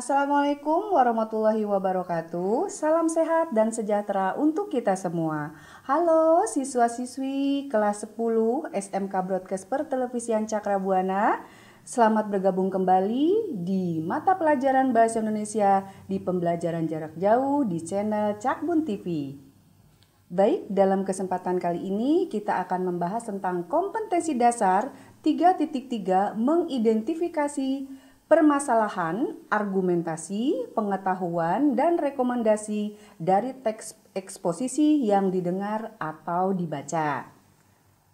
Assalamualaikum warahmatullahi wabarakatuh. Salam sehat dan sejahtera untuk kita semua. Halo siswa-siswi kelas 10 SMK Broadcast Pertelevisian Cakrabuana. Selamat bergabung kembali di mata pelajaran Bahasa Indonesia di pembelajaran jarak jauh di channel Cakbun TV. Baik, dalam kesempatan kali ini kita akan membahas tentang kompetensi dasar 3.3 mengidentifikasi permasalahan, argumentasi, pengetahuan, dan rekomendasi dari teks eksposisi yang didengar atau dibaca.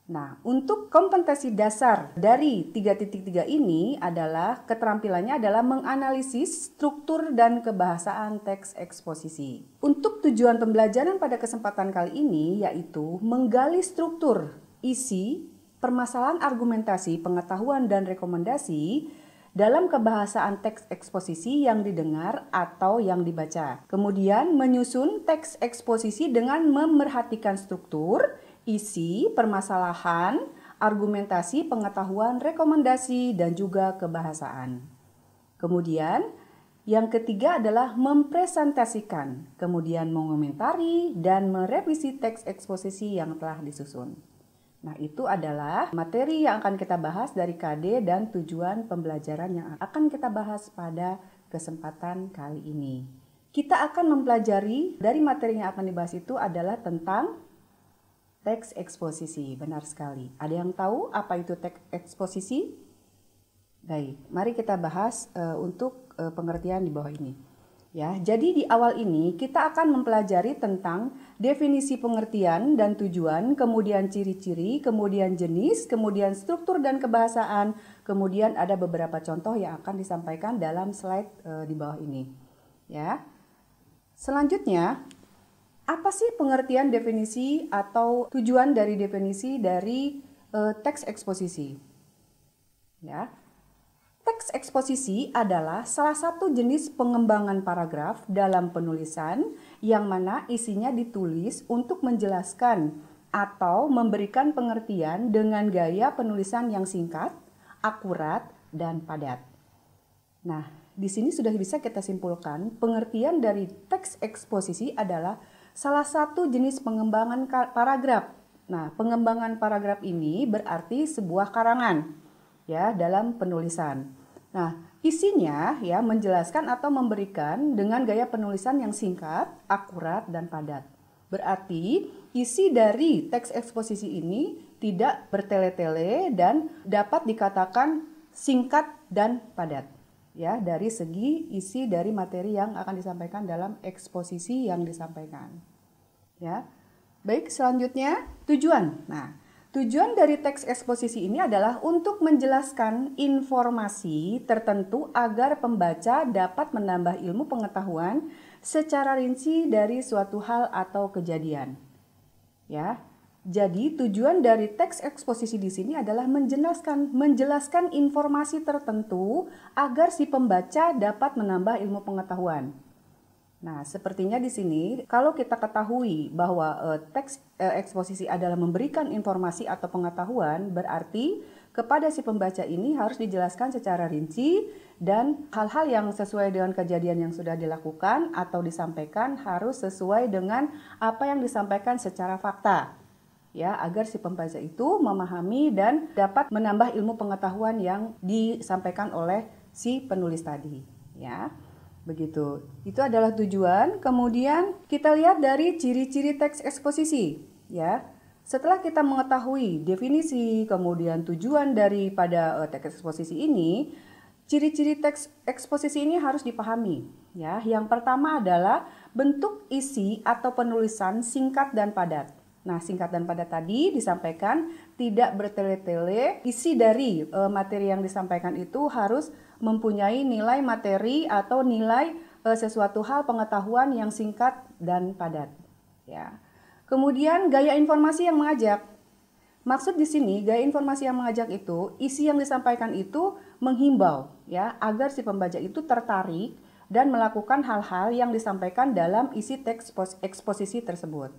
Nah, untuk kompetensi dasar dari 3.3 ini adalah keterampilannya adalah menganalisis struktur dan kebahasaan teks eksposisi. Untuk tujuan pembelajaran pada kesempatan kali ini yaitu menggali struktur, isi, permasalahan argumentasi, pengetahuan dan rekomendasi dalam kebahasaan teks eksposisi yang didengar atau yang dibaca. Kemudian menyusun teks eksposisi dengan memerhatikan struktur, isi, permasalahan, argumentasi, pengetahuan, rekomendasi, dan juga kebahasaan. Kemudian yang ketiga adalah mempresentasikan, kemudian mengomentari dan merevisi teks eksposisi yang telah disusun. Nah, itu adalah materi yang akan kita bahas dari KD dan tujuan pembelajaran yang akan kita bahas pada kesempatan kali ini. Kita akan mempelajari dari materi yang akan dibahas itu adalah tentang teks eksposisi. Benar sekali. Ada yang tahu apa itu teks eksposisi? Baik, mari kita bahas uh, untuk uh, pengertian di bawah ini. Ya, jadi di awal ini kita akan mempelajari tentang definisi pengertian dan tujuan, kemudian ciri-ciri, kemudian jenis, kemudian struktur dan kebahasaan, kemudian ada beberapa contoh yang akan disampaikan dalam slide e, di bawah ini. Ya. Selanjutnya, apa sih pengertian definisi atau tujuan dari definisi dari e, teks eksposisi? Ya. Teks eksposisi adalah salah satu jenis pengembangan paragraf dalam penulisan yang mana isinya ditulis untuk menjelaskan atau memberikan pengertian dengan gaya penulisan yang singkat, akurat, dan padat. Nah, di sini sudah bisa kita simpulkan pengertian dari teks eksposisi adalah salah satu jenis pengembangan paragraf. Nah, pengembangan paragraf ini berarti sebuah karangan ya dalam penulisan. Nah, isinya ya menjelaskan atau memberikan dengan gaya penulisan yang singkat, akurat dan padat. Berarti isi dari teks eksposisi ini tidak bertele-tele dan dapat dikatakan singkat dan padat ya dari segi isi dari materi yang akan disampaikan dalam eksposisi yang disampaikan. Ya. Baik, selanjutnya tujuan. Nah, Tujuan dari teks eksposisi ini adalah untuk menjelaskan informasi tertentu agar pembaca dapat menambah ilmu pengetahuan secara rinci dari suatu hal atau kejadian. Ya. Jadi tujuan dari teks eksposisi di sini adalah menjelaskan menjelaskan informasi tertentu agar si pembaca dapat menambah ilmu pengetahuan. Nah, sepertinya di sini kalau kita ketahui bahwa eh, teks eh, eksposisi adalah memberikan informasi atau pengetahuan, berarti kepada si pembaca ini harus dijelaskan secara rinci dan hal-hal yang sesuai dengan kejadian yang sudah dilakukan atau disampaikan harus sesuai dengan apa yang disampaikan secara fakta ya agar si pembaca itu memahami dan dapat menambah ilmu pengetahuan yang disampaikan oleh si penulis tadi ya. Begitu. Itu adalah tujuan. Kemudian kita lihat dari ciri-ciri teks eksposisi, ya. Setelah kita mengetahui definisi, kemudian tujuan daripada uh, teks eksposisi ini, ciri-ciri teks eksposisi ini harus dipahami, ya. Yang pertama adalah bentuk isi atau penulisan singkat dan padat. Nah, singkat dan padat tadi disampaikan tidak bertele-tele. Isi dari e, materi yang disampaikan itu harus mempunyai nilai materi atau nilai e, sesuatu hal pengetahuan yang singkat dan padat. Ya. Kemudian gaya informasi yang mengajak. Maksud di sini gaya informasi yang mengajak itu isi yang disampaikan itu menghimbau ya agar si pembaca itu tertarik dan melakukan hal-hal yang disampaikan dalam isi teks eksposisi tersebut.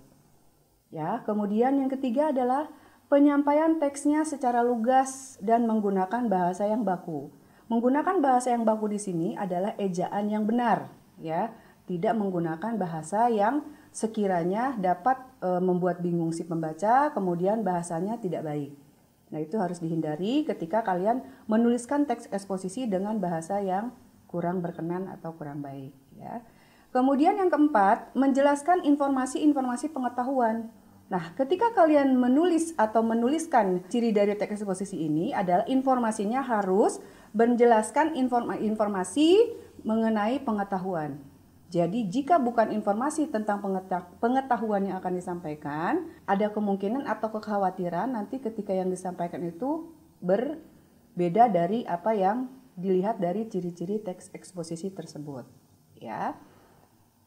Ya, kemudian yang ketiga adalah penyampaian teksnya secara lugas dan menggunakan bahasa yang baku. Menggunakan bahasa yang baku di sini adalah ejaan yang benar, ya, tidak menggunakan bahasa yang sekiranya dapat e, membuat bingung si pembaca, kemudian bahasanya tidak baik. Nah, itu harus dihindari ketika kalian menuliskan teks eksposisi dengan bahasa yang kurang berkenan atau kurang baik, ya. Kemudian yang keempat, menjelaskan informasi-informasi pengetahuan. Nah, ketika kalian menulis atau menuliskan ciri dari teks eksposisi ini adalah informasinya harus menjelaskan informa informasi mengenai pengetahuan. Jadi, jika bukan informasi tentang pengetahuan yang akan disampaikan, ada kemungkinan atau kekhawatiran nanti ketika yang disampaikan itu berbeda dari apa yang dilihat dari ciri-ciri teks eksposisi tersebut. Ya.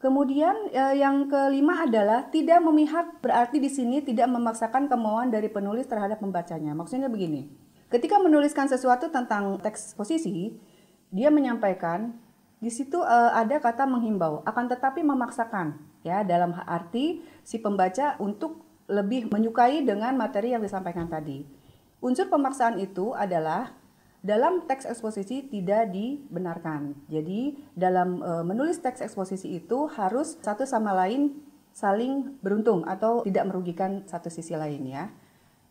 Kemudian eh, yang kelima adalah tidak memihak berarti di sini tidak memaksakan kemauan dari penulis terhadap pembacanya. Maksudnya begini. Ketika menuliskan sesuatu tentang teks posisi, dia menyampaikan di situ eh, ada kata menghimbau, akan tetapi memaksakan ya dalam arti si pembaca untuk lebih menyukai dengan materi yang disampaikan tadi. Unsur pemaksaan itu adalah dalam teks eksposisi tidak dibenarkan. Jadi dalam e, menulis teks eksposisi itu harus satu sama lain saling beruntung atau tidak merugikan satu sisi lainnya.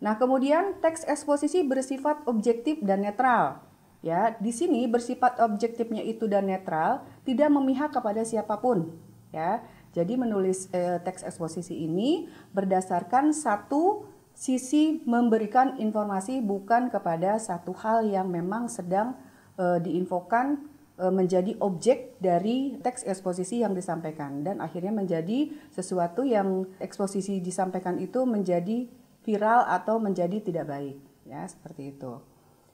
Nah, kemudian teks eksposisi bersifat objektif dan netral. Ya, di sini bersifat objektifnya itu dan netral, tidak memihak kepada siapapun, ya. Jadi menulis e, teks eksposisi ini berdasarkan satu sisi memberikan informasi bukan kepada satu hal yang memang sedang e, diinfokan e, menjadi objek dari teks eksposisi yang disampaikan dan akhirnya menjadi sesuatu yang eksposisi disampaikan itu menjadi viral atau menjadi tidak baik ya seperti itu.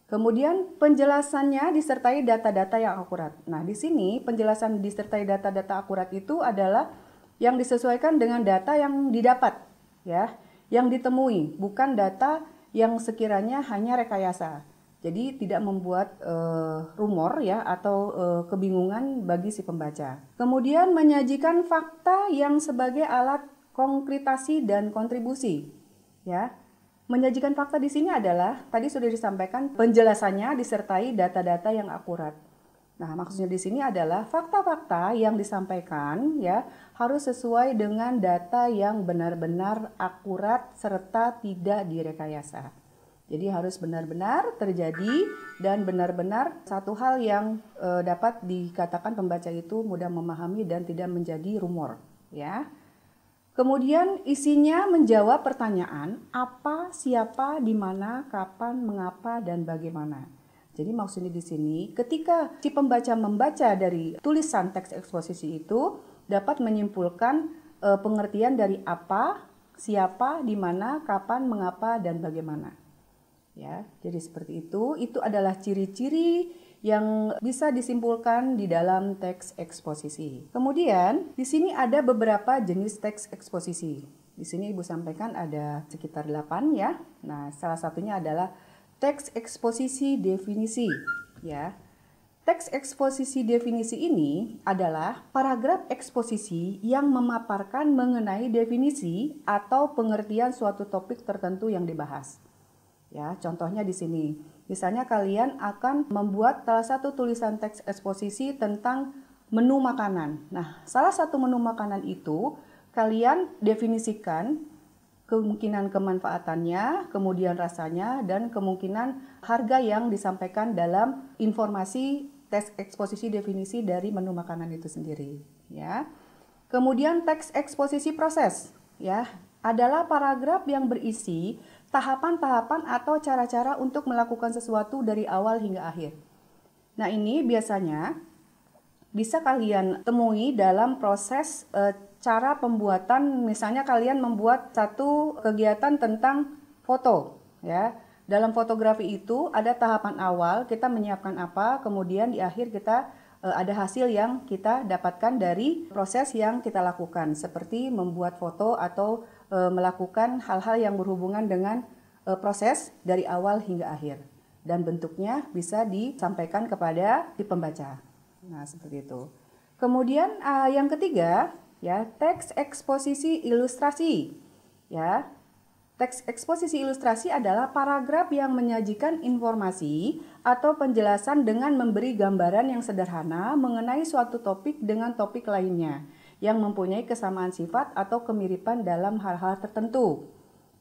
Kemudian penjelasannya disertai data-data yang akurat. Nah, di sini penjelasan disertai data-data akurat itu adalah yang disesuaikan dengan data yang didapat ya yang ditemui, bukan data yang sekiranya hanya rekayasa. Jadi tidak membuat e, rumor ya atau e, kebingungan bagi si pembaca. Kemudian menyajikan fakta yang sebagai alat konkretasi dan kontribusi. Ya. Menyajikan fakta di sini adalah tadi sudah disampaikan penjelasannya disertai data-data yang akurat. Nah, maksudnya di sini adalah fakta-fakta yang disampaikan ya harus sesuai dengan data yang benar-benar akurat serta tidak direkayasa. Jadi harus benar-benar terjadi dan benar-benar satu hal yang e, dapat dikatakan pembaca itu mudah memahami dan tidak menjadi rumor, ya. Kemudian isinya menjawab pertanyaan apa, siapa, di mana, kapan, mengapa dan bagaimana. Jadi maksudnya di sini ketika si pembaca membaca dari tulisan teks eksposisi itu dapat menyimpulkan e, pengertian dari apa, siapa, di mana, kapan, mengapa dan bagaimana. Ya, jadi seperti itu. Itu adalah ciri-ciri yang bisa disimpulkan di dalam teks eksposisi. Kemudian, di sini ada beberapa jenis teks eksposisi. Di sini Ibu sampaikan ada sekitar 8 ya. Nah, salah satunya adalah teks eksposisi definisi ya. Teks eksposisi definisi ini adalah paragraf eksposisi yang memaparkan mengenai definisi atau pengertian suatu topik tertentu yang dibahas. Ya, contohnya di sini. Misalnya kalian akan membuat salah satu tulisan teks eksposisi tentang menu makanan. Nah, salah satu menu makanan itu kalian definisikan kemungkinan kemanfaatannya, kemudian rasanya, dan kemungkinan harga yang disampaikan dalam informasi teks eksposisi definisi dari menu makanan itu sendiri. Ya, kemudian teks eksposisi proses, ya adalah paragraf yang berisi tahapan-tahapan atau cara-cara untuk melakukan sesuatu dari awal hingga akhir. Nah ini biasanya bisa kalian temui dalam proses e, cara pembuatan misalnya kalian membuat satu kegiatan tentang foto ya. Dalam fotografi itu ada tahapan awal kita menyiapkan apa, kemudian di akhir kita e, ada hasil yang kita dapatkan dari proses yang kita lakukan seperti membuat foto atau e, melakukan hal-hal yang berhubungan dengan e, proses dari awal hingga akhir dan bentuknya bisa disampaikan kepada si pembaca. Nah, seperti itu. Kemudian uh, yang ketiga, ya, teks eksposisi ilustrasi. Ya. Teks eksposisi ilustrasi adalah paragraf yang menyajikan informasi atau penjelasan dengan memberi gambaran yang sederhana mengenai suatu topik dengan topik lainnya yang mempunyai kesamaan sifat atau kemiripan dalam hal-hal tertentu.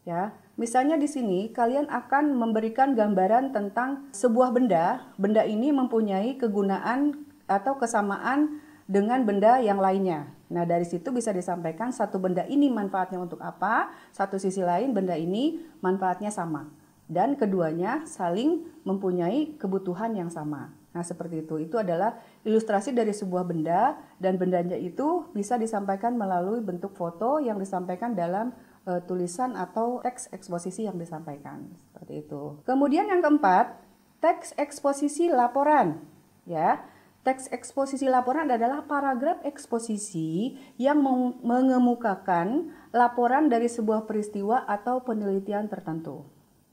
Ya, misalnya di sini kalian akan memberikan gambaran tentang sebuah benda. Benda ini mempunyai kegunaan atau kesamaan dengan benda yang lainnya. Nah, dari situ bisa disampaikan satu benda ini manfaatnya untuk apa, satu sisi lain benda ini manfaatnya sama. Dan keduanya saling mempunyai kebutuhan yang sama. Nah, seperti itu. Itu adalah ilustrasi dari sebuah benda dan bendanya itu bisa disampaikan melalui bentuk foto yang disampaikan dalam e, tulisan atau teks eksposisi yang disampaikan. Seperti itu. Kemudian yang keempat, teks eksposisi laporan, ya. Teks eksposisi laporan adalah paragraf eksposisi yang mengemukakan laporan dari sebuah peristiwa atau penelitian tertentu.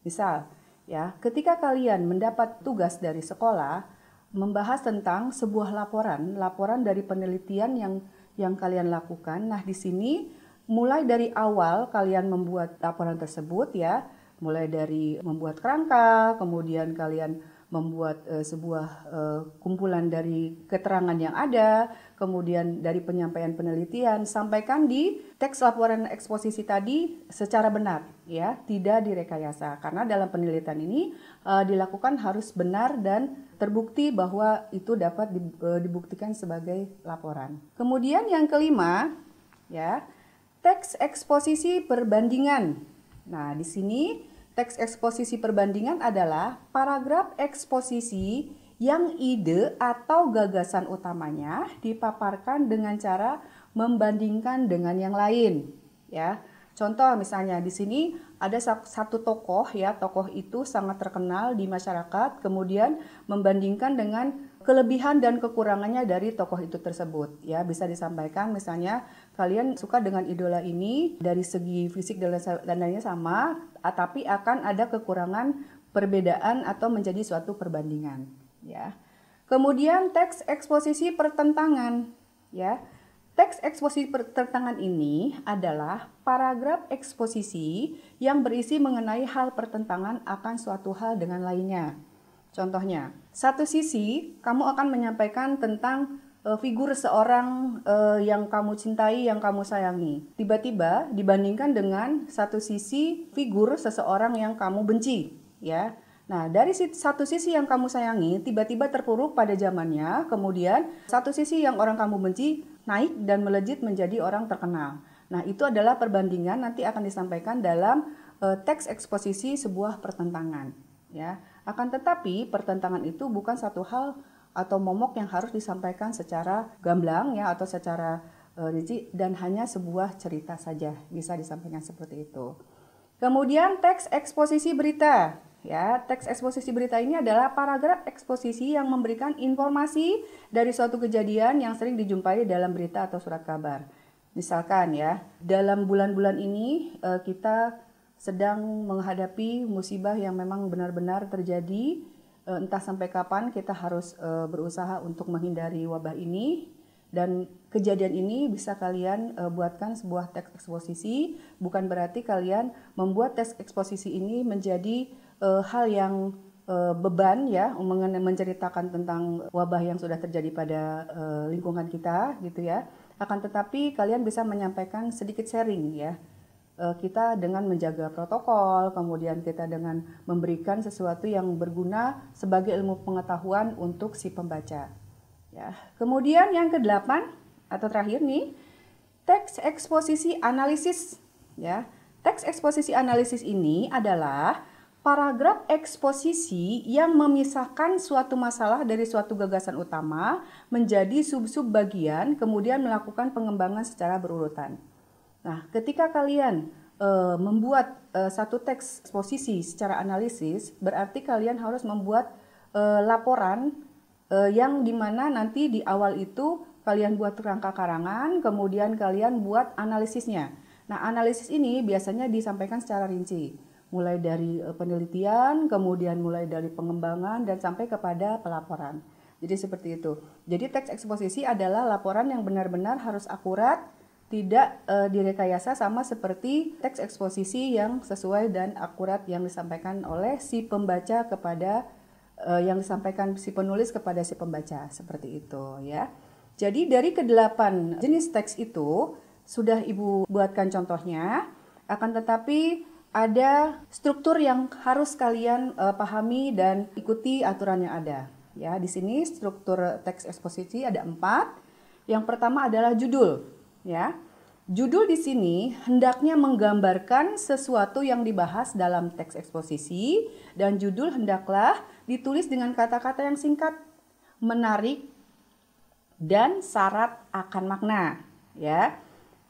Misal, ya, ketika kalian mendapat tugas dari sekolah membahas tentang sebuah laporan, laporan dari penelitian yang yang kalian lakukan. Nah, di sini mulai dari awal kalian membuat laporan tersebut ya, mulai dari membuat kerangka, kemudian kalian membuat uh, sebuah uh, kumpulan dari keterangan yang ada, kemudian dari penyampaian penelitian, sampaikan di teks laporan eksposisi tadi secara benar, ya, tidak direkayasa. Karena dalam penelitian ini uh, dilakukan harus benar dan terbukti bahwa itu dapat dibuktikan sebagai laporan. Kemudian yang kelima, ya, teks eksposisi perbandingan. Nah, di sini Teks eksposisi perbandingan adalah paragraf eksposisi yang ide atau gagasan utamanya dipaparkan dengan cara membandingkan dengan yang lain, ya. Contoh misalnya di sini ada satu tokoh ya, tokoh itu sangat terkenal di masyarakat, kemudian membandingkan dengan kelebihan dan kekurangannya dari tokoh itu tersebut ya, bisa disampaikan misalnya kalian suka dengan idola ini dari segi fisik dan lainnya sama, tapi akan ada kekurangan perbedaan atau menjadi suatu perbandingan, ya. Kemudian teks eksposisi pertentangan, ya. Teks eksposisi pertentangan ini adalah paragraf eksposisi yang berisi mengenai hal pertentangan akan suatu hal dengan lainnya. Contohnya, satu sisi kamu akan menyampaikan tentang Eh, figur seorang uh, yang kamu cintai, yang kamu sayangi. Tiba-tiba dibandingkan dengan satu sisi figur seseorang yang kamu benci, ya. Nah, dari satu sisi yang kamu sayangi tiba-tiba terpuruk pada zamannya, kemudian satu sisi yang orang kamu benci naik dan melejit menjadi orang terkenal. Nah, itu adalah perbandingan nanti akan disampaikan dalam uh, teks eksposisi sebuah pertentangan, ya. Akan tetapi pertentangan itu bukan satu hal atau momok yang harus disampaikan secara gamblang ya atau secara uh, rinci dan hanya sebuah cerita saja bisa disampaikan seperti itu. Kemudian teks eksposisi berita. Ya, teks eksposisi berita ini adalah paragraf eksposisi yang memberikan informasi dari suatu kejadian yang sering dijumpai dalam berita atau surat kabar. Misalkan ya, dalam bulan-bulan ini eh, kita sedang menghadapi musibah yang memang benar-benar terjadi Eh, entah sampai kapan kita harus eh, berusaha untuk menghindari wabah ini dan kejadian ini bisa kalian eh, buatkan sebuah teks eksposisi bukan berarti kalian membuat teks eksposisi ini menjadi hal yang beban ya menceritakan tentang wabah yang sudah terjadi pada lingkungan kita gitu ya akan tetapi kalian bisa menyampaikan sedikit sharing ya Eh, kita dengan menjaga protokol, kemudian kita dengan memberikan sesuatu yang berguna sebagai ilmu pengetahuan untuk si pembaca. Ya. Kemudian yang kedelapan atau terakhir nih, teks eksposisi analisis. Ya, teks eksposisi analisis ini adalah paragraf eksposisi yang memisahkan suatu masalah dari suatu gagasan utama menjadi sub-sub bagian, kemudian melakukan pengembangan secara berurutan. Nah, ketika kalian e, membuat e, satu teks eksposisi secara analisis, berarti kalian harus membuat e, laporan e, yang dimana nanti di awal itu kalian buat rangka karangan, kemudian kalian buat analisisnya. Nah, analisis ini biasanya disampaikan secara rinci mulai dari penelitian, kemudian mulai dari pengembangan dan sampai kepada pelaporan. Jadi seperti itu. Jadi teks eksposisi adalah laporan yang benar-benar harus akurat, tidak e, direkayasa sama seperti teks eksposisi yang sesuai dan akurat yang disampaikan oleh si pembaca kepada e, yang disampaikan si penulis kepada si pembaca seperti itu ya. Jadi dari kedelapan jenis teks itu sudah Ibu buatkan contohnya, akan tetapi ada struktur yang harus kalian e, pahami dan ikuti aturan yang ada. Ya, di sini struktur teks eksposisi ada empat. Yang pertama adalah judul ya. Judul di sini hendaknya menggambarkan sesuatu yang dibahas dalam teks eksposisi dan judul hendaklah ditulis dengan kata-kata yang singkat, menarik dan syarat akan makna, ya.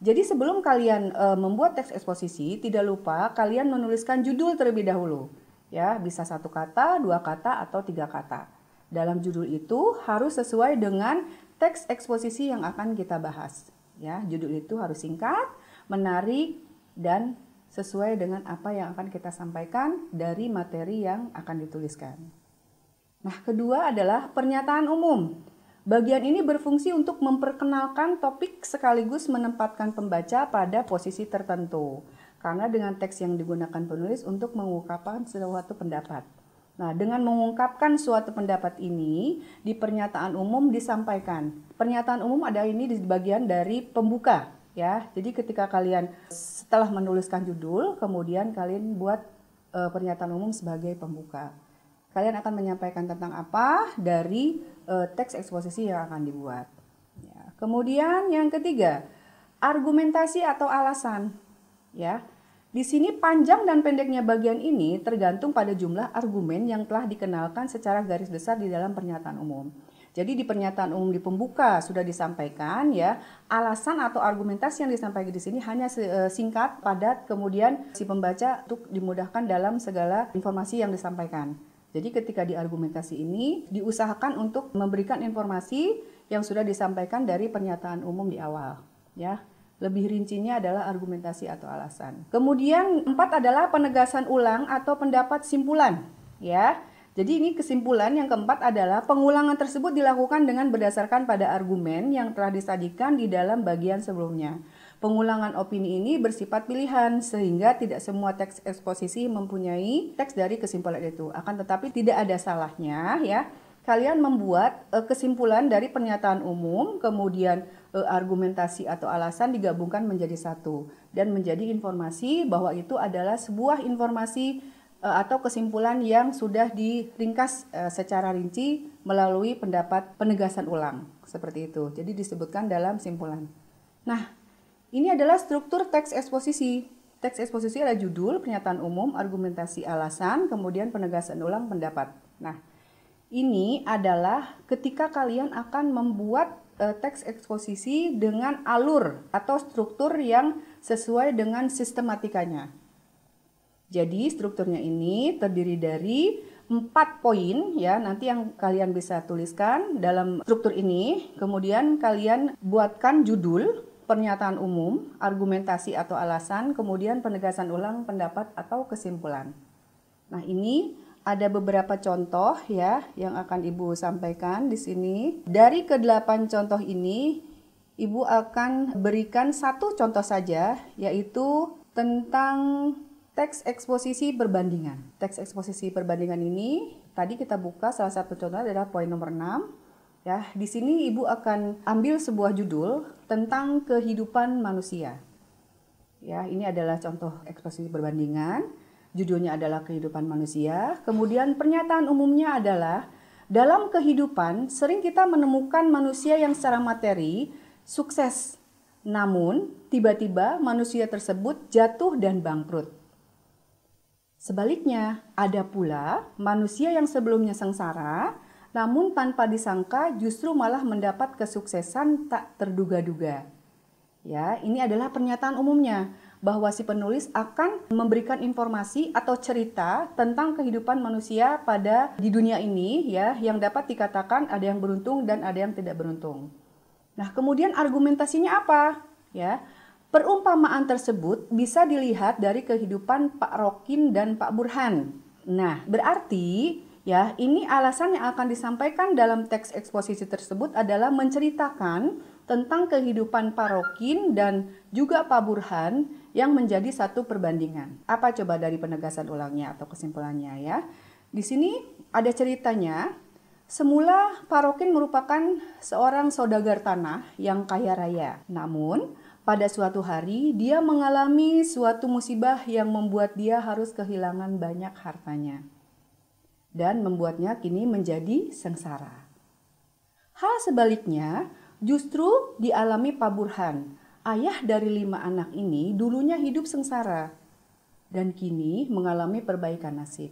Jadi sebelum kalian e, membuat teks eksposisi, tidak lupa kalian menuliskan judul terlebih dahulu, ya, bisa satu kata, dua kata atau tiga kata. Dalam judul itu harus sesuai dengan teks eksposisi yang akan kita bahas. Ya, judul itu harus singkat, menarik dan sesuai dengan apa yang akan kita sampaikan dari materi yang akan dituliskan. Nah, kedua adalah pernyataan umum. Bagian ini berfungsi untuk memperkenalkan topik sekaligus menempatkan pembaca pada posisi tertentu, karena dengan teks yang digunakan penulis untuk mengungkapkan sesuatu pendapat. Nah, dengan mengungkapkan suatu pendapat ini di pernyataan umum disampaikan. Pernyataan umum ada ini di bagian dari pembuka ya. Jadi ketika kalian setelah menuliskan judul, kemudian kalian buat e, pernyataan umum sebagai pembuka. Kalian akan menyampaikan tentang apa dari e, teks eksposisi yang akan dibuat. Ya. Kemudian yang ketiga, argumentasi atau alasan ya. Di sini panjang dan pendeknya bagian ini tergantung pada jumlah argumen yang telah dikenalkan secara garis besar di dalam pernyataan umum. Jadi di pernyataan umum di pembuka sudah disampaikan ya alasan atau argumentasi yang disampaikan di sini hanya eh, singkat, padat, kemudian si pembaca untuk dimudahkan dalam segala informasi yang disampaikan. Jadi ketika di argumentasi ini diusahakan untuk memberikan informasi yang sudah disampaikan dari pernyataan umum di awal ya. Lebih rincinya adalah argumentasi atau alasan. Kemudian empat adalah penegasan ulang atau pendapat simpulan, ya. Jadi ini kesimpulan yang keempat adalah pengulangan tersebut dilakukan dengan berdasarkan pada argumen yang telah disajikan di dalam bagian sebelumnya. Pengulangan opini ini bersifat pilihan sehingga tidak semua teks eksposisi mempunyai teks dari kesimpulan itu. Akan tetapi tidak ada salahnya ya kalian membuat eh, kesimpulan dari pernyataan umum kemudian E, argumentasi atau alasan digabungkan menjadi satu dan menjadi informasi bahwa itu adalah sebuah informasi e, atau kesimpulan yang sudah diringkas e, secara rinci melalui pendapat penegasan ulang seperti itu. Jadi disebutkan dalam simpulan. Nah, ini adalah struktur teks eksposisi. Teks eksposisi adalah judul, pernyataan umum, argumentasi alasan, kemudian penegasan ulang pendapat. Nah, ini adalah ketika kalian akan membuat uh, teks eksposisi dengan alur atau struktur yang sesuai dengan sistematikanya. Jadi strukturnya ini terdiri dari empat poin ya nanti yang kalian bisa tuliskan dalam struktur ini. Kemudian kalian buatkan judul, pernyataan umum, argumentasi atau alasan, kemudian penegasan ulang pendapat atau kesimpulan. Nah, ini ada beberapa contoh ya yang akan Ibu sampaikan di sini. Dari ke kedelapan contoh ini, Ibu akan berikan satu contoh saja, yaitu tentang teks eksposisi perbandingan. Teks eksposisi perbandingan ini tadi kita buka salah satu contoh adalah poin nomor enam. Ya, di sini Ibu akan ambil sebuah judul tentang kehidupan manusia. Ya, ini adalah contoh eksposisi perbandingan. Judulnya adalah kehidupan manusia. Kemudian pernyataan umumnya adalah dalam kehidupan sering kita menemukan manusia yang secara materi sukses. Namun, tiba-tiba manusia tersebut jatuh dan bangkrut. Sebaliknya, ada pula manusia yang sebelumnya sengsara, namun tanpa disangka justru malah mendapat kesuksesan tak terduga-duga. Ya, ini adalah pernyataan umumnya bahwa si penulis akan memberikan informasi atau cerita tentang kehidupan manusia pada di dunia ini ya yang dapat dikatakan ada yang beruntung dan ada yang tidak beruntung. Nah, kemudian argumentasinya apa? Ya. Perumpamaan tersebut bisa dilihat dari kehidupan Pak Rokin dan Pak Burhan. Nah, berarti ya, ini alasan yang akan disampaikan dalam teks eksposisi tersebut adalah menceritakan tentang kehidupan parokin dan juga Pak Burhan yang menjadi satu perbandingan. Apa coba dari penegasan ulangnya atau kesimpulannya ya? Di sini ada ceritanya. Semula parokin merupakan seorang saudagar tanah yang kaya raya. Namun, pada suatu hari dia mengalami suatu musibah yang membuat dia harus kehilangan banyak hartanya dan membuatnya kini menjadi sengsara. Hal sebaliknya, Justru dialami Pak Burhan, ayah dari lima anak ini dulunya hidup sengsara dan kini mengalami perbaikan nasib.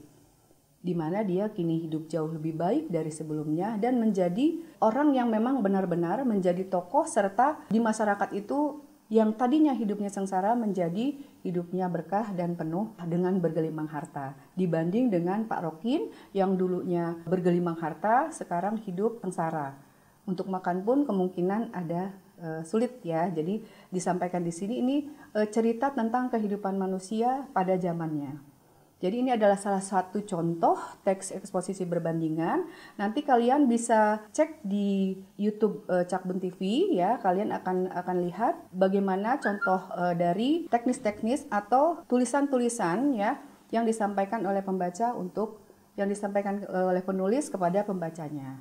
Di mana dia kini hidup jauh lebih baik dari sebelumnya dan menjadi orang yang memang benar-benar menjadi tokoh serta di masyarakat itu yang tadinya hidupnya sengsara menjadi hidupnya berkah dan penuh dengan bergelimang harta dibanding dengan Pak Rokin yang dulunya bergelimang harta sekarang hidup sengsara untuk makan pun kemungkinan ada e, sulit ya. Jadi disampaikan di sini ini e, cerita tentang kehidupan manusia pada zamannya. Jadi ini adalah salah satu contoh teks eksposisi berbandingan. Nanti kalian bisa cek di YouTube Cak eh, Cakbun TV ya. Kalian akan akan lihat bagaimana contoh dari teknis-teknis atau tulisan-tulisan ya yang disampaikan oleh pembaca untuk yang disampaikan oleh penulis kepada pembacanya.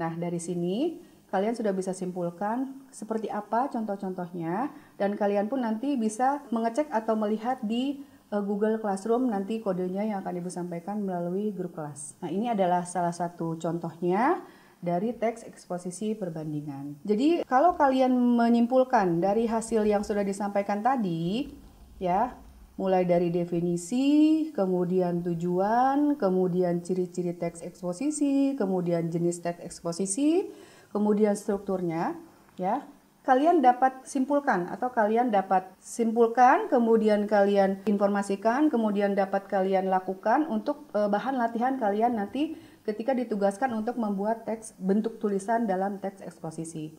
Nah, dari sini kalian sudah bisa simpulkan seperti apa contoh-contohnya dan kalian pun nanti bisa mengecek atau melihat di eh, Google Classroom nanti kodenya yang akan Ibu sampaikan melalui grup kelas. Nah, ini adalah salah satu contohnya dari teks eksposisi perbandingan. Jadi, kalau kalian menyimpulkan dari hasil yang sudah disampaikan tadi, ya, mulai dari definisi, kemudian tujuan, kemudian ciri-ciri teks eksposisi, kemudian jenis teks eksposisi, kemudian strukturnya, ya. Kalian dapat simpulkan atau kalian dapat simpulkan, kemudian kalian informasikan, kemudian dapat kalian lakukan untuk e, bahan latihan kalian nanti ketika ditugaskan untuk membuat teks bentuk tulisan dalam teks eksposisi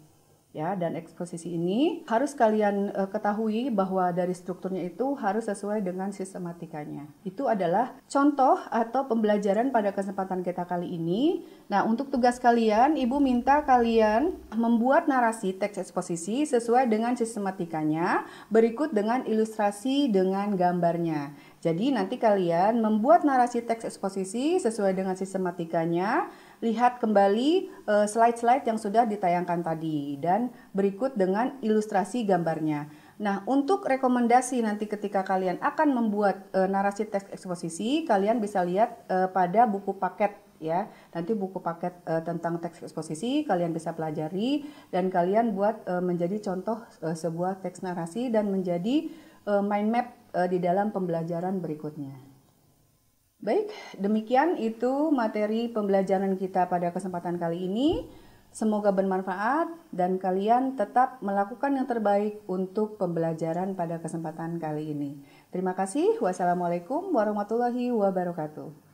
ya dan eksposisi ini harus kalian uh, ketahui bahwa dari strukturnya itu harus sesuai dengan sistematikanya. Itu adalah contoh atau pembelajaran pada kesempatan kita kali ini. Nah, untuk tugas kalian, Ibu minta kalian membuat narasi teks eksposisi sesuai dengan sistematikanya berikut dengan ilustrasi dengan gambarnya. Jadi nanti kalian membuat narasi teks eksposisi sesuai dengan sistematikanya. Lihat kembali eh, slide-slide yang sudah ditayangkan tadi dan berikut dengan ilustrasi gambarnya. Nah, untuk rekomendasi nanti ketika kalian akan membuat eh, narasi teks eksposisi, kalian bisa lihat eh, pada buku paket ya. Nanti buku paket e, tentang teks eksposisi kalian bisa pelajari dan kalian buat e, menjadi contoh e, sebuah teks narasi dan menjadi e, mind map Eh, di dalam pembelajaran berikutnya. Baik, demikian itu materi pembelajaran kita pada kesempatan kali ini. Semoga bermanfaat dan kalian tetap melakukan yang terbaik untuk pembelajaran pada kesempatan kali ini. Terima kasih. Wassalamualaikum warahmatullahi wabarakatuh.